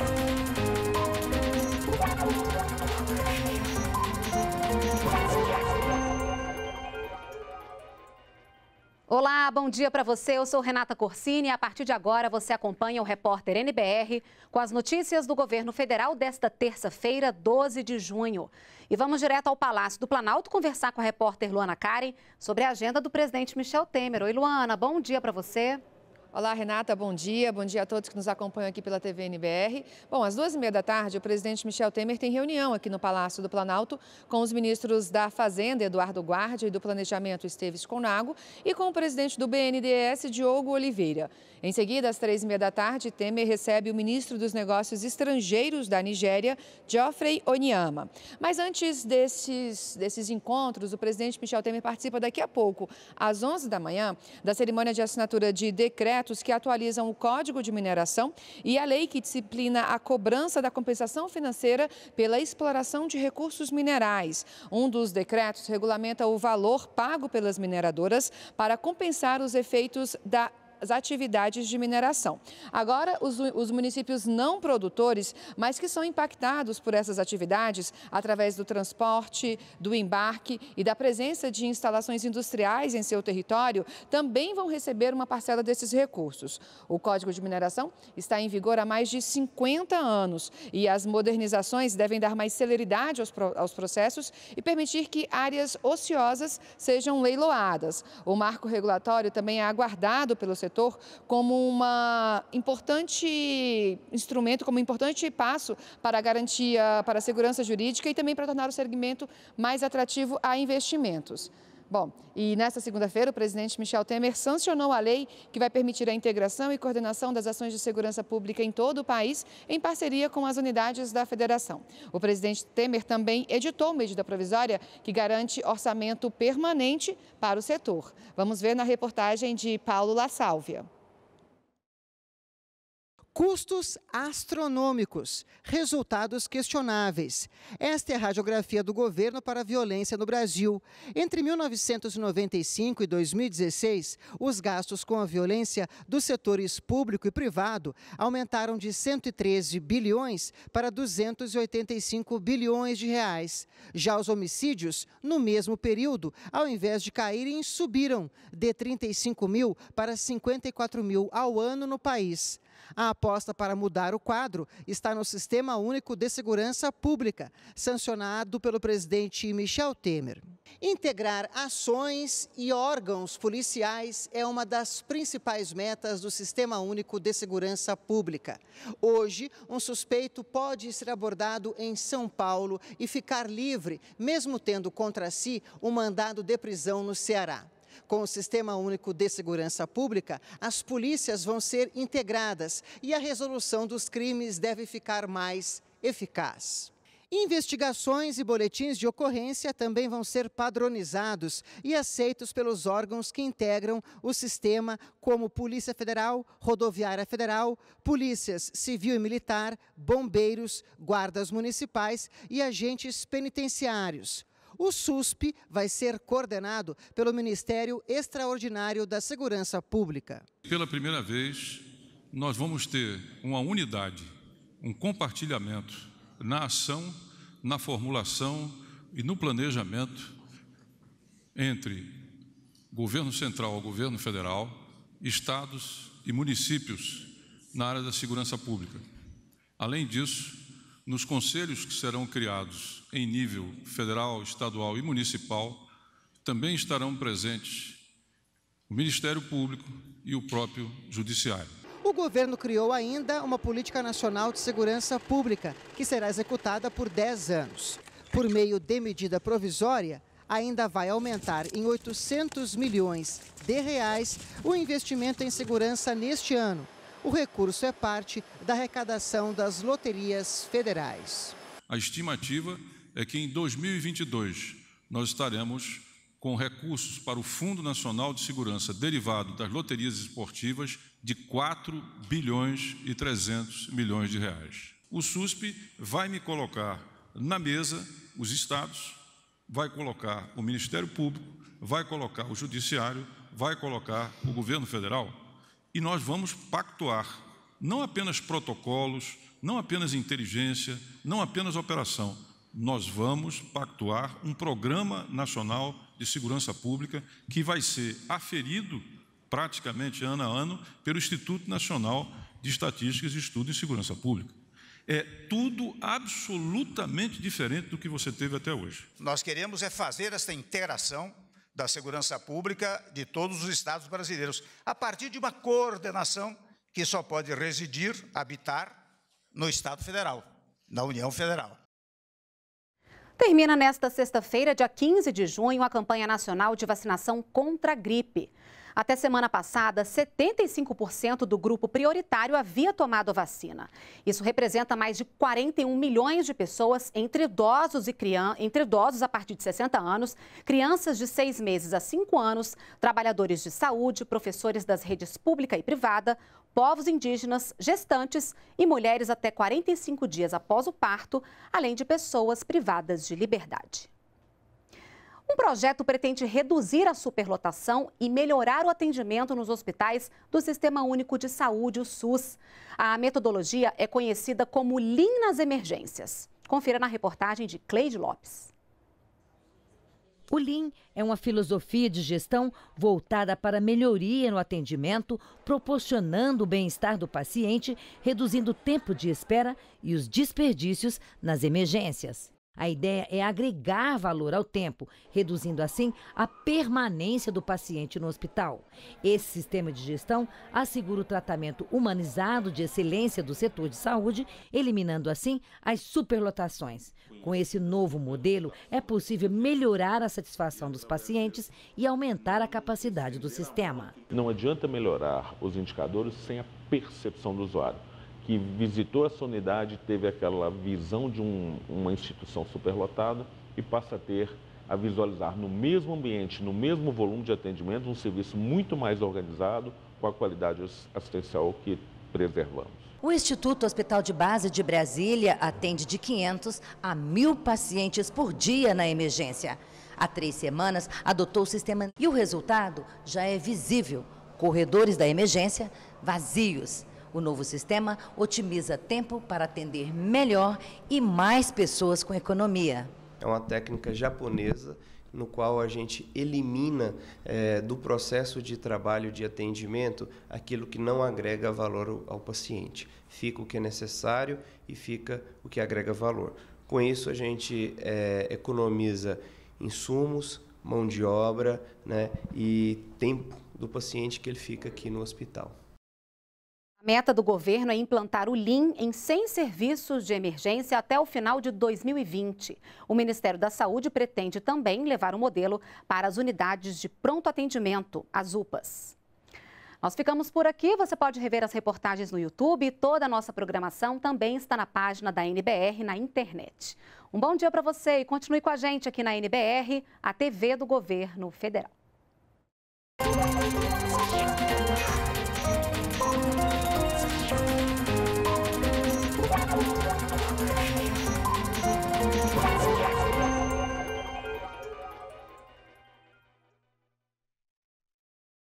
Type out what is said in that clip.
you Olá, bom dia para você. Eu sou Renata Corsini e a partir de agora você acompanha o repórter NBR com as notícias do governo federal desta terça-feira, 12 de junho. E vamos direto ao Palácio do Planalto conversar com a repórter Luana Karen sobre a agenda do presidente Michel Temer. Oi, Luana, bom dia para você. Olá, Renata, bom dia. Bom dia a todos que nos acompanham aqui pela TV NBR. Bom, às duas e meia da tarde, o presidente Michel Temer tem reunião aqui no Palácio do Planalto com os ministros da Fazenda, Eduardo Guardi, e do Planejamento, Esteves Conago, e com o presidente do BNDES, Diogo Oliveira. Em seguida, às três e meia da tarde, Temer recebe o ministro dos Negócios Estrangeiros da Nigéria, Geoffrey Onyama. Mas antes desses, desses encontros, o presidente Michel Temer participa daqui a pouco, às 11 da manhã, da cerimônia de assinatura de decreto projetos que atualizam o Código de Mineração e a lei que disciplina a cobrança da compensação financeira pela exploração de recursos minerais. Um dos decretos regulamenta o valor pago pelas mineradoras para compensar os efeitos da as atividades de mineração. Agora, os, os municípios não produtores, mas que são impactados por essas atividades através do transporte, do embarque e da presença de instalações industriais em seu território, também vão receber uma parcela desses recursos. O Código de Mineração está em vigor há mais de 50 anos e as modernizações devem dar mais celeridade aos, aos processos e permitir que áreas ociosas sejam leiloadas. O marco regulatório também é aguardado pelo setor setor como um importante instrumento, como um importante passo para a garantia, para a segurança jurídica e também para tornar o segmento mais atrativo a investimentos. Bom, e nesta segunda-feira, o presidente Michel Temer sancionou a lei que vai permitir a integração e coordenação das ações de segurança pública em todo o país, em parceria com as unidades da federação. O presidente Temer também editou medida provisória que garante orçamento permanente para o setor. Vamos ver na reportagem de Paulo La Sálvia. Custos astronômicos, resultados questionáveis. Esta é a radiografia do governo para a violência no Brasil. Entre 1995 e 2016, os gastos com a violência dos setores público e privado aumentaram de 113 bilhões para 285 bilhões de reais. Já os homicídios, no mesmo período, ao invés de caírem, subiram de 35 mil para 54 mil ao ano no país. A aposta para mudar o quadro está no Sistema Único de Segurança Pública, sancionado pelo presidente Michel Temer. Integrar ações e órgãos policiais é uma das principais metas do Sistema Único de Segurança Pública. Hoje, um suspeito pode ser abordado em São Paulo e ficar livre, mesmo tendo contra si um mandado de prisão no Ceará. Com o Sistema Único de Segurança Pública, as polícias vão ser integradas e a resolução dos crimes deve ficar mais eficaz. Investigações e boletins de ocorrência também vão ser padronizados e aceitos pelos órgãos que integram o sistema, como Polícia Federal, Rodoviária Federal, Polícias Civil e Militar, Bombeiros, Guardas Municipais e agentes penitenciários. O SUSP vai ser coordenado pelo Ministério Extraordinário da Segurança Pública. Pela primeira vez, nós vamos ter uma unidade, um compartilhamento na ação, na formulação e no planejamento entre governo central, governo federal, estados e municípios na área da segurança pública. Além disso, nos conselhos que serão criados em nível federal, estadual e municipal, também estarão presentes o Ministério Público e o próprio Judiciário. O governo criou ainda uma Política Nacional de Segurança Pública, que será executada por 10 anos. Por meio de medida provisória, ainda vai aumentar em 800 milhões de reais o investimento em segurança neste ano o recurso é parte da arrecadação das loterias federais. A estimativa é que em 2022 nós estaremos com recursos para o Fundo Nacional de Segurança derivado das loterias esportivas de 4 bilhões e 300 milhões de reais. O SUSP vai me colocar na mesa os estados, vai colocar o Ministério Público, vai colocar o Judiciário, vai colocar o governo federal e nós vamos pactuar não apenas protocolos, não apenas inteligência, não apenas operação. Nós vamos pactuar um programa nacional de segurança pública que vai ser aferido praticamente ano a ano pelo Instituto Nacional de Estatísticas e Estudo em Segurança Pública. É tudo absolutamente diferente do que você teve até hoje. Nós queremos é fazer essa integração da segurança pública de todos os estados brasileiros, a partir de uma coordenação que só pode residir, habitar no Estado Federal, na União Federal. Termina nesta sexta-feira, dia 15 de junho, a campanha nacional de vacinação contra a gripe. Até semana passada, 75% do grupo prioritário havia tomado a vacina. Isso representa mais de 41 milhões de pessoas entre idosos, e crian... entre idosos a partir de 60 anos, crianças de 6 meses a 5 anos, trabalhadores de saúde, professores das redes pública e privada, povos indígenas, gestantes e mulheres até 45 dias após o parto, além de pessoas privadas de liberdade. Um projeto pretende reduzir a superlotação e melhorar o atendimento nos hospitais do Sistema Único de Saúde, o SUS. A metodologia é conhecida como Lean nas Emergências. Confira na reportagem de Cleide Lopes. O Lean é uma filosofia de gestão voltada para melhoria no atendimento, proporcionando o bem-estar do paciente, reduzindo o tempo de espera e os desperdícios nas emergências. A ideia é agregar valor ao tempo, reduzindo assim a permanência do paciente no hospital. Esse sistema de gestão assegura o tratamento humanizado de excelência do setor de saúde, eliminando assim as superlotações. Com esse novo modelo, é possível melhorar a satisfação dos pacientes e aumentar a capacidade do sistema. Não adianta melhorar os indicadores sem a percepção do usuário que visitou essa unidade, teve aquela visão de um, uma instituição superlotada e passa a ter a visualizar no mesmo ambiente, no mesmo volume de atendimento, um serviço muito mais organizado, com a qualidade assistencial que preservamos. O Instituto Hospital de Base de Brasília atende de 500 a 1.000 pacientes por dia na emergência. Há três semanas, adotou o sistema e o resultado já é visível. Corredores da emergência vazios. O novo sistema otimiza tempo para atender melhor e mais pessoas com economia. É uma técnica japonesa no qual a gente elimina é, do processo de trabalho de atendimento aquilo que não agrega valor ao, paciente. Fica o que é necessário e fica o que agrega valor. Com isso, a gente é, economiza insumos, mão de obra né, e tempo do paciente que ele fica aqui no hospital. Meta do governo é implantar o Lean em 100 serviços de emergência até o final de 2020. O Ministério da Saúde pretende também levar o modelo para as unidades de pronto atendimento, as UPAs. Nós ficamos por aqui. Você pode rever as reportagens no YouTube. Toda a nossa programação também está na página da NBR na internet. Um bom dia para você e continue com a gente aqui na NBR, a TV do Governo Federal. you